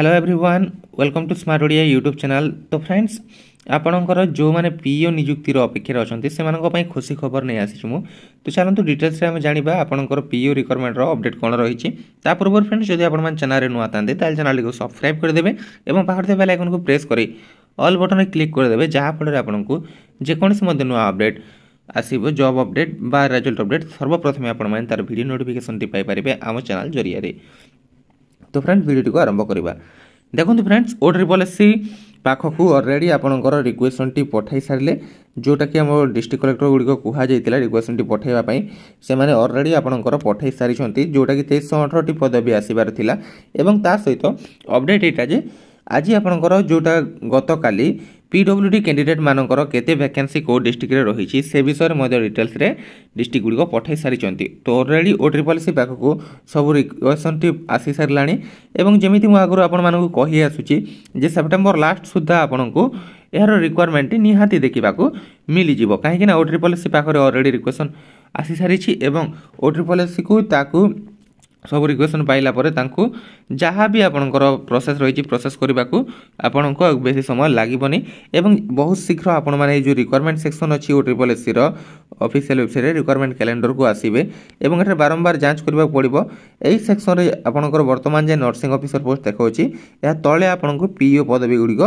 hello everyone welcome to smart Odia YouTube channel ତ friends ଆପଣଙ୍କର ଯେଉଁମାନେ ପିଓ ନିଯୁକ୍ତିର ଅପେକ୍ଷାରେ ଅଛନ୍ତି ସେମାନଙ୍କ ପାଇଁ ଖୁସି ଖବର ନେଇ ଆସିଛୁ ମୁଁ ତ ଚାଲନ୍ତୁ ଡିଟେଲ୍ସରେ ଆମେ ଜାଣିବା ଆପଣଙ୍କର ପିଓ ରିକ୍ୱାରମେଣ୍ଟର ଅପଡେଟ୍ କ'ଣ ରହିଛି ତା ପୂର୍ବରୁ ଫ୍ରେଣ୍ଡସ୍ ଯଦି ଆପଣମାନେ ଚ୍ୟାନେଲ୍ରେ ନୂଆ ଥାନ୍ତି ତାହେଲେ ଚ୍ୟାନେଲ୍ଟିକୁ ସବସ୍କ୍ରାଇବ୍ କରିଦେବେ ଏବଂ ପାଖରେ ଥିବା ଆଇକନ୍କୁ ପ୍ରେସ୍ କରି ଅଲ୍ ବଟନ୍ରେ କ୍ଲିକ୍ କରିଦେବେ ଯାହାଫଳରେ ଆପଣଙ୍କୁ ଯେକୌଣସି ମଧ୍ୟ ନୂଆ ଅପଡେଟ୍ আসব জব অপডেট বা রেজল্ট অপডেট সর্বপ্রথমে আপনার তার ভিডিও নোটিফিকেসনটি পাইপারে আমার চ্যানেল জরিয়ে ତ ଫ୍ରେଣ୍ଡ ଭିଡ଼ିଓଟିକୁ ଆରମ୍ଭ କରିବା ଦେଖନ୍ତୁ friends O triple S C ପାଖକୁ ଅଲରେଡ଼ି ଆପଣଙ୍କର ରିକ୍ୱେସନ୍ଟି ପଠାଇ ସାରିଲେ ଯେଉଁଟାକି ଆମ ଡିଷ୍ଟ୍ରିକ୍ଟ କଲେକ୍ଟର ଗୁଡ଼ିକ କୁହାଯାଇଥିଲା ରିକ୍ୱେସନ୍ଟି ପଠାଇବା ପାଇଁ ସେମାନେ ଅଲରେଡ଼ି ଆପଣଙ୍କର ପଠାଇ ସାରିଛନ୍ତି ଯେଉଁଟାକି ତେଇଶଶହ ଅଠରଟି ପଦବୀ ଆସିବାର ଥିଲା ଏବଂ ତା ସହିତ ଅପଡ଼େଟ୍ ଏଇଟା ଯେ ଆଜି ଆପଣଙ୍କର ଯେଉଁଟା ଗତକାଲି পিডବ୍ଲ୍ୟୁଡି କ୍ୟାଣ୍ଡିଡେଟ୍ ମାନଙ୍କର କେତେ ଭ୍ୟାକେନ୍ସି କେଉଁ ଡିଷ୍ଟ୍ରିକ୍ଟରେ ରହିଛି ସେ ବିଷୟରେ ମଧ୍ୟ ଡିଟେଲ୍ସରେ ଡିଷ୍ଟ୍ରିକ୍ଟ ଗୁଡ଼ିକ ପଠାଇ ସାରିଛନ୍ତି ତ ଅଲରେଡ଼ି ଓ ଟ୍ରିପଲ୍ ସି ପାଖକୁ ସବୁ ରିକ୍ୱେସନ୍ଟି ଆସିସାରିଲାଣି ଏବଂ ଯେମିତି ମୁଁ ଆଗରୁ ଆପଣମାନଙ୍କୁ କହି ଆସୁଛି ଯେ ସେପ୍ଟେମ୍ବର ଲାଷ୍ଟ ସୁଦ୍ଧା ଆପଣଙ୍କୁ ଏହାର ରିକ୍ୱାରମେଣ୍ଟଟି ନିହାତି ଦେଖିବାକୁ ମିଳିଯିବ କାହିଁକିନା ଓ ଟ୍ରିପଲ୍ ସି ପାଖରେ ଅଲରେଡ଼ି ରିକ୍ୱେସନ୍ ଆସିସାରିଛି ଏବଂ ଓ ଟ୍ରିପଲ୍ ସିକୁ ତାକୁ ସବୁ ରିକ୍ୱେସନ୍ ପାଇଲା ପରେ ତାଙ୍କୁ ଯାହା ବି ଆପଣଙ୍କର ପ୍ରୋସେସ୍ ରହିଛି ପ୍ରୋସେସ୍ କରିବାକୁ ଆପଣଙ୍କୁ ଆଉ ବେଶୀ ସମୟ ଲାଗିବନି ଏବଂ ବହୁତ ଶୀଘ୍ର ଆପଣମାନେ ଏଇ ଯେଉଁ ରିକ୍ୱାରମେଣ୍ଟ ସେକ୍ସନ୍ ଅଛି ଓ ଟ୍ରିପଲ୍ ଏସ୍ସିର ଅଫିସିଆଲ୍ ୱେବସାଇଟ୍ରେ ରିକ୍ୱାରମେଣ୍ଟ କ୍ୟାଲେଣ୍ଡରକୁ ଆସିବେ ଏବଂ ଏଠାରେ ବାରମ୍ବାର ଯାଞ୍ଚ କରିବାକୁ ପଡ଼ିବ ଏହି ସେକ୍ସନ୍ରେ ଆପଣଙ୍କର ବର୍ତ୍ତମାନ ଯେ ନର୍ସିଂ ଅଫିସର ପୋଷ୍ଟ ଦେଖାଉଛି ଏହା ତଳେ ଆପଣଙ୍କୁ ପିଇଓ ପଦବୀ ଗୁଡ଼ିକ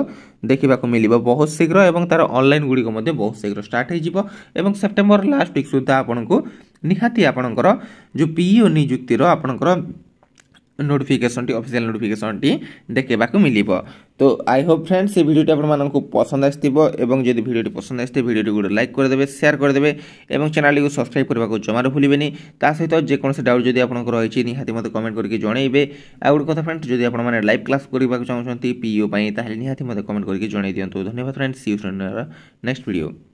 ଦେଖିବାକୁ ମିଳିବ ବହୁତ ଶୀଘ୍ର ଏବଂ ତା'ର ଅନଲାଇନ୍ ଗୁଡ଼ିକ ମଧ୍ୟ ବହୁତ ଶୀଘ୍ର ଷ୍ଟାର୍ଟ ହୋଇଯିବ ଏବଂ ସେପ୍ଟେମ୍ବର ଲାଷ୍ଟ ୱିକ୍ ସୁଦ୍ଧା ଆପଣଙ୍କୁ ନିହାତି আপনার যে পিইও ନିଯୁକ୍ତିର আপনার নোটিফিকেশনটি অফিসিয়াল নোটিফিকেশনটি দেখা মিলিব তো আই হোপ ফ্রেন্ডস এই ভিডিওটি আপনার পছন্দ আসব এবং যদি ভিডিওটি পছন্দ আসে ভিডিওটি গোটে লাইক করে দেবে সেয়ার করে দেবে এবং চ্যানেলটি সবসক্রাইব করা জমার ভুলবেনি তা সহ যেকোন ডাউট যদি আপনার রয়েছে নিহতি মতো কমেন্ট করি জনাইবে আর গোটে কথা ফ্রেন্ডস যদি আপনার লাইভ ক্লাস করা চাহুমান পিইও তাহলে নিহতি মতো কমেন্ট করি জনাই দিও ধন্যবাদ ফ্রেন্ডস ইউজ নেক্সট ভিডিও